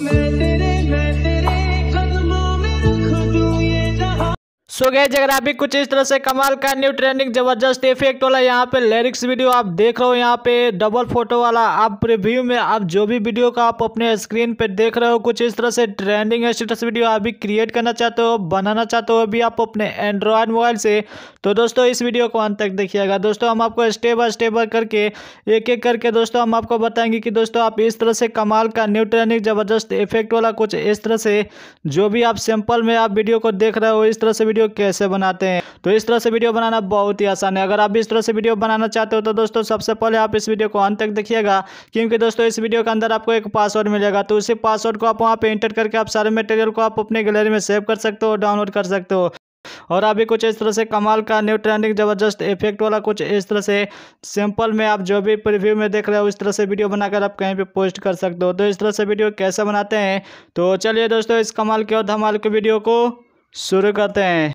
Method it, method it. सो गए अगर आप भी कुछ इस तरह से कमाल का न्यू ट्रेंडिंग जबरदस्त इफेक्ट वाला यहाँ पे लिरिक्स वीडियो आप देख रहे हो यहाँ पे डबल फोटो वाला आप रिव्यू में आप जो भी वीडियो का आप अपने स्क्रीन पे देख रहे हो कुछ इस तरह से ट्रेंडिंग स्टेटस वीडियो आप भी क्रिएट करना चाहते हो बनाना चाहते हो भी आप अपने एंड्रॉयड मोबाइल से तो दोस्तों इस वीडियो को अंत तक देखिएगा दोस्तों हम आपको स्टेप बाय स्टेप करके एक एक करके दोस्तों हम आपको बताएंगे कि दोस्तों आप इस तरह से कमाल का न्यू ट्रेंडिंग जबरदस्त इफेक्ट वाला कुछ इस तरह से जो भी आप सिंपल में आप वीडियो को देख रहे हो इस तरह से वीडियो वीडियो कैसे बनाते हैं तो इस तरह से वीडियो बनाना बहुत ही आसान है अगर आप इस तरह से वीडियो बनाना चाहते हो तो दोस्तों सबसे पहले आप इस वीडियो को अंत तक देखिएगा क्योंकि दोस्तों इस वीडियो के अंदर आपको एक पासवर्ड मिलेगा तो उसी पासवर्ड को आप वहाँ पर इंटर करके आप सारे मटेरियल को आप अपने गैलरी में सेव कर सकते हो डाउनलोड कर सकते हो और अभी कुछ इस तरह से कमाल का न्यू ट्रेंडिंग जबरदस्त इफेक्ट वाला कुछ इस तरह से सिंपल में आप जो भी प्रीव्यू में देख रहे हो इस तरह से वीडियो बनाकर आप कहीं पे पोस्ट कर सकते हो तो इस तरह से वीडियो कैसे बनाते हैं तो चलिए दोस्तों इस कमाल के और धमाल के वीडियो को शुरू करते हैं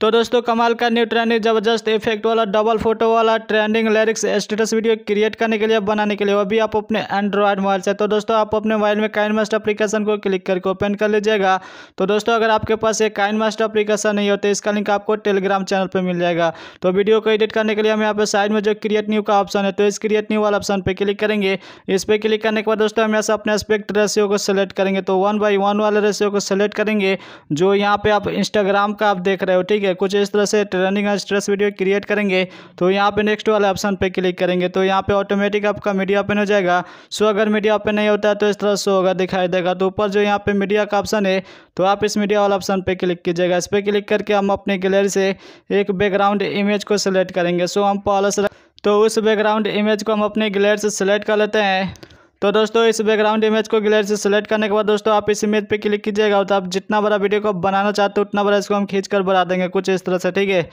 तो दोस्तों कमाल का न्यू ट्रेंडिंग ज़बरदस्त इफेक्ट वाला डबल फोटो वाला trending lyrics status video create करने के लिए बनाने के लिए वो भी आप अपने एंड्रॉयड मोबाइल से तो दोस्तों आप अपने मोबाइल में काइन मास्टर अपलीकेशन को क्लिक करके ओपन कर लीजिएगा तो दोस्तों अगर आपके पास ये काइन मास्टर अप्लीकेशन नहीं हो तो इसका लिंक आपको टेलीग्राम चैनल पर मिल जाएगा तो वीडियो को एडिट करने के लिए हम यहाँ पर साइड में जो क्रिएट न्यू का ऑप्शन है तो इस क्रिएट न्यू वाला ऑप्शन पर क्लिक करेंगे इस पर क्लिक करने के बाद दोस्तों हम यहाँ अपने एस्पेक्ट रेशियो को सिलेक्ट करेंगे तो वन बाई वन वाले रेशियो को सिलेक्ट करेंगे जो यहाँ पे आप इंस्टाग्राम का आप देख रहे हो ठीक है है कुछ इस तरह से training and stress video create करेंगे तो यहाँ पे नेक्स्ट वाले ऑप्शन पे क्लिक करेंगे तो यहाँ पे ऑटोमेटिक आपका मीडिया ओपन हो जाएगा सो अगर मीडिया ओपन नहीं होता है तो इस तरह से होगा दिखाई देगा तो ऊपर जो यहाँ पे मीडिया का ऑप्शन है तो आप इस मीडिया वाला ऑप्शन पर क्लिक कीजिएगा इस पर क्लिक करके हम अपने गैलरी से एक बैकग्राउंड इमेज को सिलेक्ट करेंगे सो हम पहले तो उस बैकग्राउंड इमेज को हम अपने गैलरी से सिलेक्ट कर लेते हैं तो दोस्तों इस बैकग्राउंड इमेज को गैलरी से सेलेक्ट करने के बाद दोस्तों आप इस इमेज पे क्लिक कीजिएगा तो आप जितना बड़ा वीडियो को बनाना चाहते हो उतना बड़ा इसको हम खींच कर बना देंगे कुछ इस तरह से ठीक है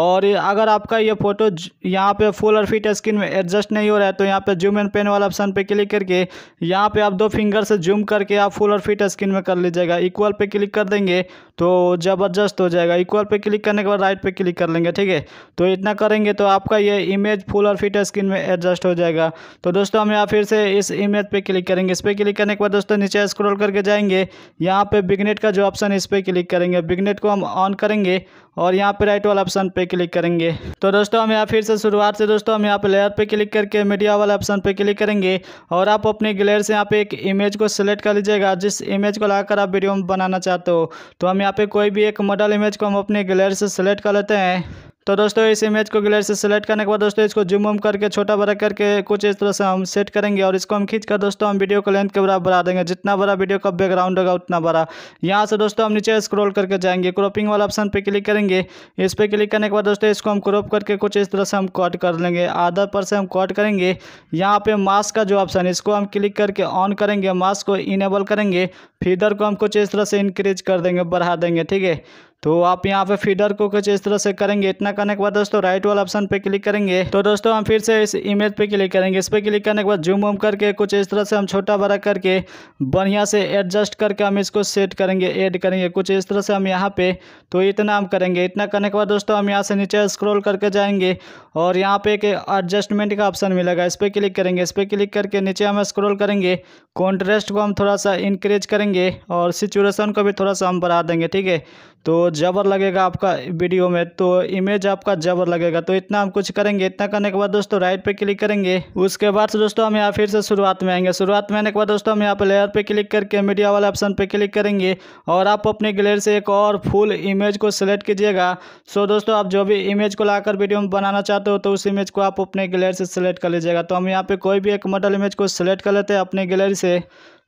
और अगर आपका ये फोटो यहाँ पे फुल और फिट स्क्रीन में एडजस्ट नहीं हो रहा है तो यहाँ पे जूम एंड पेन वाला ऑप्शन पर क्लिक करके यहाँ पे आप दो फिंगर से जूम करके आप फुल और फिट स्क्रीन में कर लीजिएगा इक्वल पर क्लिक कर देंगे तो ज़बरदस्त हो जाएगा इक्वल पर क्लिक करने के बाद राइट पर क्लिक कर लेंगे ठीक है तो इतना करेंगे तो आपका ये इमेज फुल और फिट स्क्रीन में एडजस्ट हो जाएगा तो दोस्तों हम यहाँ फिर से इस इमेज पे क्लिक करेंगे इस पर क्लिक करने के बाद दोस्तों नीचे स्क्रॉल करके जाएंगे यहाँ पे बिगनेट का जो ऑप्शन है इस पर क्लिक करेंगे बिगनेट को हम ऑन करेंगे और यहाँ पे राइट वाला ऑप्शन पे क्लिक करेंगे तो दोस्तों हम यहाँ फिर से शुरुआत से दोस्तों हम यहाँ पे लेयर पे क्लिक करके मीडिया वाला ऑप्शन पे क्लिक करेंगे और आप अपने ग्लेयर से यहाँ पे एक इमेज को सिलेक्ट कर लीजिएगा जिस इमेज को लगाकर आप वीडियो बनाना चाहते हो तो हम यहाँ पे कोई भी एक मॉडल इमेज को हम अपने ग्लेयर से सिलेक्ट कर लेते हैं तो दोस्तों इस इमेज को ग्लेयर से सेलेक्ट करने के बाद दोस्तों इसको जूम वूम करके छोटा बड़ा करके कुछ इस तरह से हम सेट करेंगे और इसको हम खींच कर दोस्तों हम वीडियो को लेंथ के बराबर बढ़ा देंगे जितना बड़ा वीडियो का बैकग्राउंड होगा उतना बड़ा यहाँ से दोस्तों हम नीचे स्क्रॉल करके जाएंगे क्रॉपिंग वाला ऑप्शन पर क्लिक करेंगे इस पर क्लिक करने के बाद दोस्तों इसको हम क्रॉप करके कुछ इस तरह से हम कॉट कर लेंगे आधा पर से हम कॉट करेंगे यहाँ पर मास्क का जो ऑप्शन है इसको हम क्लिक करके ऑन करेंगे मास्क को इनेबल करेंगे फीदर को हम कुछ इस तरह से इंक्रीज कर देंगे बढ़ा देंगे ठीक है तो आप यहाँ पे फीडर को कुछ इस तरह से करेंगे इतना करने के बाद दोस्तों राइट वाला ऑप्शन पे क्लिक करेंगे तो दोस्तों हम फिर से इस इमेज पे क्लिक करेंगे इस पर क्लिक करने के बाद जूम वूम करके कुछ इस तरह से हम छोटा बड़ा करके बढ़िया से एडजस्ट करके हम इसको सेट करेंगे ऐड करेंगे कुछ इस तरह से हम यहाँ पे तो इतना हम करेंगे इतना करने के बाद दोस्तों हम यहाँ से नीचे स्क्रोल करके जाएंगे और यहाँ पे एक एडजस्टमेंट का ऑप्शन मिलेगा इस पर क्लिक करेंगे इस पर क्लिक करके नीचे हम स्क्रोल करेंगे कॉन्ट्रेस्ट को हम थोड़ा सा इंक्रीज करेंगे और सिचुएसन को भी थोड़ा सा हम बढ़ा देंगे ठीक है तो जबर लगेगा आपका वीडियो में तो इमेज आपका जबर लगेगा तो इतना हम कुछ करेंगे इतना करने के बाद दोस्तों राइट पे क्लिक करेंगे उसके बाद से दोस्तों हम यहाँ फिर से शुरुआत में आएंगे शुरुआत में आने के बाद दोस्तों हम यहाँ पर लेयर पे क्लिक करके मीडिया वाले ऑप्शन पर क्लिक करेंगे और आप अपने गैलरी से एक और फुल इमेज को सिलेक्ट कीजिएगा सो दोस्तों आप जो भी इमेज को लाकर वीडियो में बनाना चाहते हो तो उस इमेज को आप अपने गलेरी से सिलेक्ट कर लीजिएगा तो हम यहाँ पर कोई भी एक मॉडल इमेज को सिलेक्ट कर लेते हैं अपने गैलरी से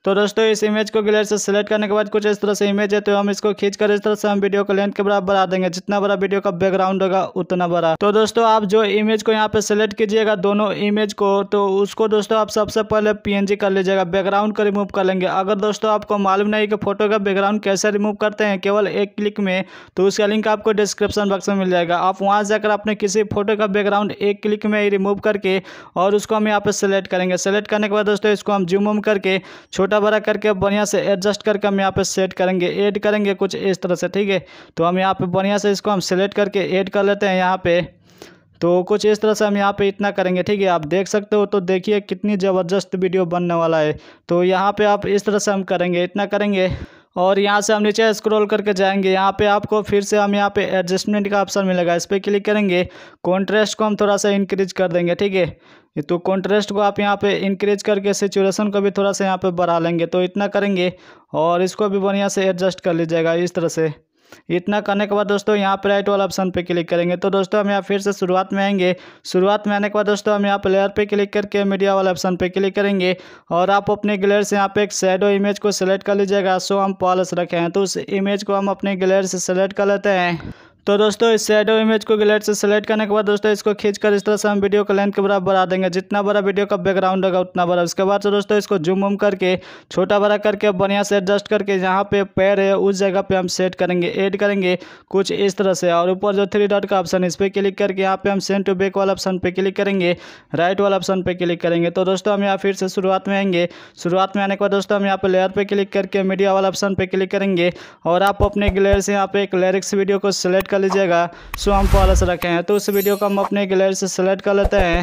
तो दोस्तों इस इमेज को गिलर से सिलेक्ट करने के बाद कुछ इस तरह से इमेज है तो हम इसको खींच कर इस तरह से हम वीडियो को लेंथ के बराबर बढ़ा देंगे जितना बड़ा वीडियो का बैकग्राउंड होगा उतना बड़ा तो दोस्तों आप जो इमेज को यहाँ पे सिलेक्ट कीजिएगा दोनों इमेज को तो उसको दोस्तों आप सबसे पहले पी कर लीजिएगा बैकग्राउंड को रिमूव कर लेंगे अगर दोस्तों आपको मालूम नहीं कि फोटो का बैकग्राउंड कैसे रिमूव करते हैं केवल एक क्लिक में तो उसका लिंक आपको डिस्क्रिप्शन बॉक्स में मिल जाएगा आप वहाँ जाकर अपने किसी फोटो का बैकग्राउंड एक क्लिक में ही रिमूव करके और उसको हम यहाँ पर सेलेक्ट करेंगे सेलेक्ट करने के बाद दोस्तों इसको हम जूम करके छोटे छोटा बड़ा करके बढ़िया से एडजस्ट करके हम यहाँ पे सेट करेंगे ऐड करेंगे कुछ इस तरह से ठीक है तो हम यहाँ पे बढ़िया से इसको हम सेलेक्ट करके ऐड कर लेते हैं यहाँ पे तो कुछ इस तरह से हम यहाँ पे इतना करेंगे ठीक है आप देख सकते हो तो देखिए कितनी ज़बरदस्त वीडियो बनने वाला है तो यहाँ पर आप इस तरह से हम करेंगे इतना करेंगे और यहाँ से हम नीचे स्क्रॉल करके जाएंगे यहाँ पे आपको फिर से हम यहाँ पे एडजस्टमेंट का ऑप्शन मिलेगा इस पर क्लिक करेंगे कॉन्ट्रेस्ट को हम थोड़ा सा इंक्रीज कर देंगे ठीक है तो कॉन्ट्रेस्ट को आप यहाँ पे इंक्रीज करके सिचुएशन को भी थोड़ा सा यहाँ पे बढ़ा लेंगे तो इतना करेंगे और इसको भी बढ़िया से एडजस्ट कर लीजिएगा इस तरह से इतना करने के बाद दोस्तों यहाँ पर राइट वाला ऑप्शन पे क्लिक करेंगे तो दोस्तों हम यहाँ फिर से शुरुआत में आएंगे शुरुआत में आने के बाद दोस्तों हम यहाँ पर लेयर पर क्लिक करके मीडिया वाला ऑप्शन पर क्लिक करेंगे और आप अपने ग्लेयर से यहाँ पे एक शेडो इमेज को सिलेक्ट कर लीजिएगा सो हम पॉलस रखे हैं तो उस इमेज को हम अपने ग्लेयर से सेलेक्ट कर लेते हैं तो दोस्तों इस शेडो इमेज को गलेट से सेलेक्ट करने के बाद दोस्तों इसको खींचकर इस तरह से हम वीडियो का लेंथ के बराबर बढ़ा देंगे जितना बड़ा वीडियो का बैकग्राउंड होगा उतना बड़ा उसके बाद से दोस्तों इसको जूम उम करके छोटा बड़ा करके बढ़िया से एडजस्ट करके जहाँ पे पैर है उस जगह पे हम सेट करेंगे एड करेंगे कुछ इस तरह से और ऊपर जो थ्री डॉट का ऑप्शन इस पर क्लिक करके यहाँ पे हम सेंड टू बैक वाला ऑप्शन पर क्लिक करेंगे राइट वाला ऑप्शन पर क्लिक करेंगे तो दोस्तों हम यहाँ फिर से शुरुआत में आएंगे शुरुआत में आने के बाद दोस्तों हम यहाँ पर लेयर पर क्लिक करके मीडिया वाला ऑप्शन पर क्लिक करेंगे और आप अपने ग्लेयर से यहाँ पे एक लेरिक्स वीडियो को सिलेक्ट कर लीजिएगा सो हम पॉलस रखे हैं तो उस वीडियो को हम अपने गैलरी से सेलेक्ट कर लेते हैं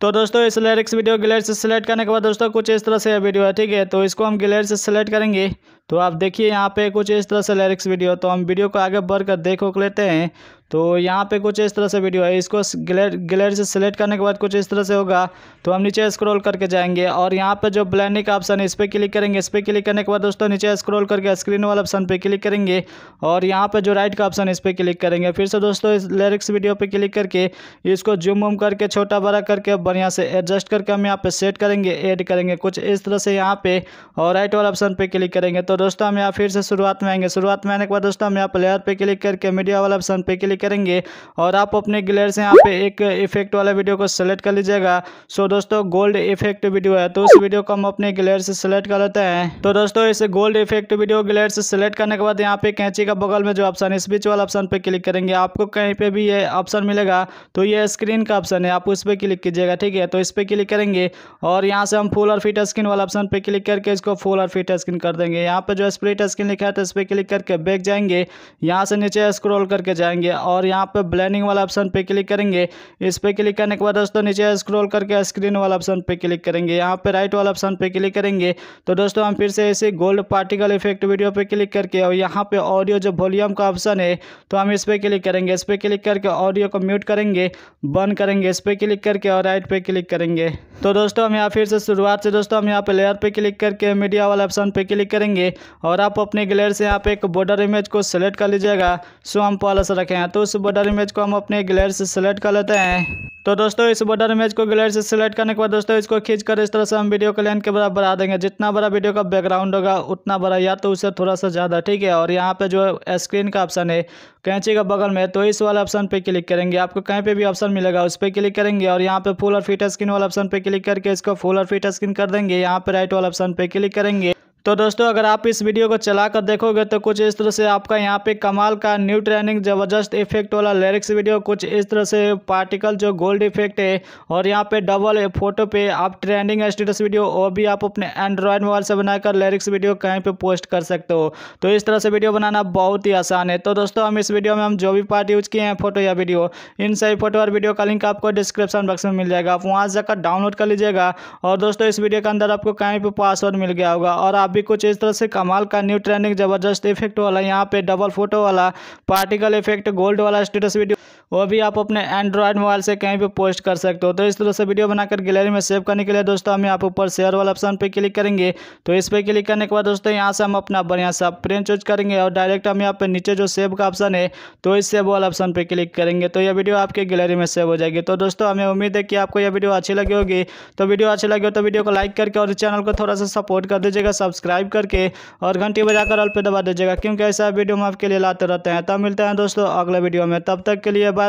तो दोस्तों इस लिरिक्स वीडियो गैलरी से सेलेक्ट करने के बाद दोस्तों कुछ इस तरह से वीडियो है ठीक है तो इसको हम गैलरी से सेलेक्ट करेंगे तो आप देखिए यहाँ पे कुछ इस तरह से लिरिक्स वीडियो तो हम वीडियो को आगे बढ़ कर देखो लेते हैं तो यहाँ पे कुछ इस तरह से वीडियो है इसको गैलरी से सिलेक्ट करने के बाद कुछ इस तरह से होगा तो हम नीचे स्क्रॉल करके जाएंगे और यहाँ पे जो ब्लैंडिंग का ऑप्शन है इस पर क्लिक करेंगे इस पर क्लिक करने के बाद दोस्तों नीचे स्क्रॉल करके स्क्रीन वाला ऑप्शन पर क्लिक करेंगे और यहाँ पर जो राइट का ऑप्शन है इस पर क्लिक करेंगे फिर से दोस्तों इस लिरिक्स वीडियो पर क्लिक करके इसको जूम वूम करके छोटा बड़ा करके बढ़िया से एडजस्ट करके हम यहाँ पर सेट करेंगे एड करेंगे कुछ इस तरह से यहाँ पर और राइट वाला ऑप्शन पर क्लिक करेंगे तो दोस्तों हम यहाँ फिर से शुरुआत में आएंगे शुरुआत में आने के बाद दोस्तों हम यहाँ पर लेयर पर क्लिक करके मीडिया वाला ऑप्शन पर क्लिक करेंगे और आप अपने ग्लेयर से यहाँ पे एक इफेक्ट वाला वीडियो को सेलेक्ट कर लीजिएगा सो दोस्तों गोल्ड इफेक्ट वीडियो है तो उस वीडियो को हम अपने ग्लेयर से सेलेक्ट कर लेते हैं तो दोस्तों इस गोल्ड इफेक्ट वीडियो ग्लेयर से सेलेक्ट करने के बाद यहाँ पे कैंची का बगल में जो ऑप्शन है स्पीच वाला ऑप्शन पर क्लिक करेंगे आपको कहीं पर भी ये ऑप्शन मिलेगा तो ये स्क्रीन का ऑप्शन है आप उस पर क्लिक कीजिएगा ठीक है तो इस पर क्लिक करेंगे और यहाँ से हम फुल और फिट स्क्रीन वाला ऑप्शन पर क्लिक करके इसको फुल और फिट स्क्रीन कर देंगे यहाँ पर जो स्प्लिट स्क्रीन लिखा है तो इस पर क्लिक करके बैक जाएंगे यहाँ से नीचे स्क्रॉल करके जाएंगे और यहाँ पे ब्लैंडिंग वाला ऑप्शन पे क्लिक करेंगे इस पर क्लिक करने के बाद दोस्तों नीचे स्क्रॉल करके स्क्रीन वाला ऑप्शन पे क्लिक करेंगे यहाँ पे राइट वाला ऑप्शन पे क्लिक करेंगे तो दोस्तों हम फिर से ऐसे गोल्ड पार्टिकल इफेक्ट वीडियो पे क्लिक करके और यहाँ पे ऑडियो जो वॉल्यूम का ऑप्शन है तो हम इस पर क्लिक करेंगे इस पर क्लिक करके ऑडियो को म्यूट करेंगे बंद करेंगे इस पर क्लिक करके और राइट पर क्लिक करेंगे तो दोस्तों हम यहाँ फिर से शुरुआत से दोस्तों हम यहाँ पर लेयर पर क्लिक करके मीडिया वाला ऑप्शन पर क्लिक करेंगे और आप अपने ग्लेयर से यहाँ पे एक बॉर्डर इमेज को सेलेक्ट कर लीजिएगा सो हम पॉलस रखें तो तो उस बॉर्डर इमेज को हम अपने ग्लेयर से सेलेक्ट कर लेते हैं तो दोस्तों इस बॉर्डर इमेज को ग्लेयर से सिलेक्ट करने के बाद दोस्तों इसको खींच कर इस तरह से हम वीडियो के लेंथ के बराबर बढ़ा देंगे जितना बड़ा वीडियो का बैकग्राउंड होगा उतना बड़ा या तो उससे थोड़ा सा ज़्यादा ठीक है और यहाँ पे जो स्क्रीन का ऑप्शन है कैंची का बगल में तो इस वाले ऑप्शन पर क्लिक करेंगे आपको कहीं पर भी ऑप्शन मिलेगा उस पर क्लिक करेंगे और यहाँ पर फुल और फिट स्क्रीन वाला ऑप्शन पर क्लिक करके इसको फुल और फिट स्क्रीन कर देंगे यहाँ पर राइट वाला ऑप्शन पर क्लिक करेंगे तो दोस्तों अगर आप इस वीडियो को चला कर देखोगे तो कुछ इस तरह से आपका यहाँ पे कमाल का न्यू ट्रेनिंग ज़बरदस्त इफेक्ट वाला लिरिक्स वीडियो कुछ इस तरह से पार्टिकल जो गोल्ड इफेक्ट है और यहाँ पे डबल फोटो पे आप ट्रेंडिंग स्टेटस वीडियो वो भी आप अपने एंड्रॉयड मोबाइल से बनाकर लिरिक्स वीडियो कहीं पर पोस्ट कर सकते हो तो इस तरह से वीडियो बनाना बहुत ही आसान है तो दोस्तों हम इस वीडियो में हम जो भी पार्ट यूज़ किए हैं फोटो या वीडियो इन सभी फोटो और वीडियो का लिंक आपको डिस्क्रिप्शन बॉक्स में मिल जाएगा आप वहाँ जाकर डाउनलोड कर लीजिएगा और दोस्तों इस वीडियो के अंदर आपको कहीं पर पासवर्ड मिल गया होगा और आप आप भी कुछ इस तरह से कमाल का न्यू ट्रेंडिंग जबरदस्त इफेक्ट वाला यहाँ पे डबल फोटो वाला पार्टिकल इफेक्ट गोल्ड वाला स्टेटस वीडियो वो भी आप अपने एंड्रॉयड मोबाइल से कहीं भी पोस्ट कर सकते हो तो इस तरह से वीडियो बनाकर गैलरी में सेव करने के लिए दोस्तों हम यहाँ पर ऊपर शेयर वाला ऑप्शन पर क्लिक करेंगे तो इस पर क्लिक करने के बाद दोस्तों यहाँ से हम अपना बढ़िया सा प्रिंट चूज करेंगे और डायरेक्ट हम यहाँ पर नीचे जो सेव का ऑप्शन है तो इस सेव वाला ऑप्शन पर क्लिक करेंगे तो यह वीडियो आपके गैलरी में सेव हो जाएगी तो दोस्तों हमें उम्मीद है कि आपको यह वीडियो अच्छी लगी होगी तो वीडियो अच्छी लगी हो तो वीडियो को लाइक करके और चैनल को थोड़ा सा सपोर्ट कर दीजिएगा सब्सक्राइब करके और घंटी बजाकर ऑल पे दबा दीजिएगा क्योंकि ऐसा वीडियो हम आपके लिए लाते रहते हैं तब मिलते हैं दोस्तों अगले वीडियो में तब तक के लिए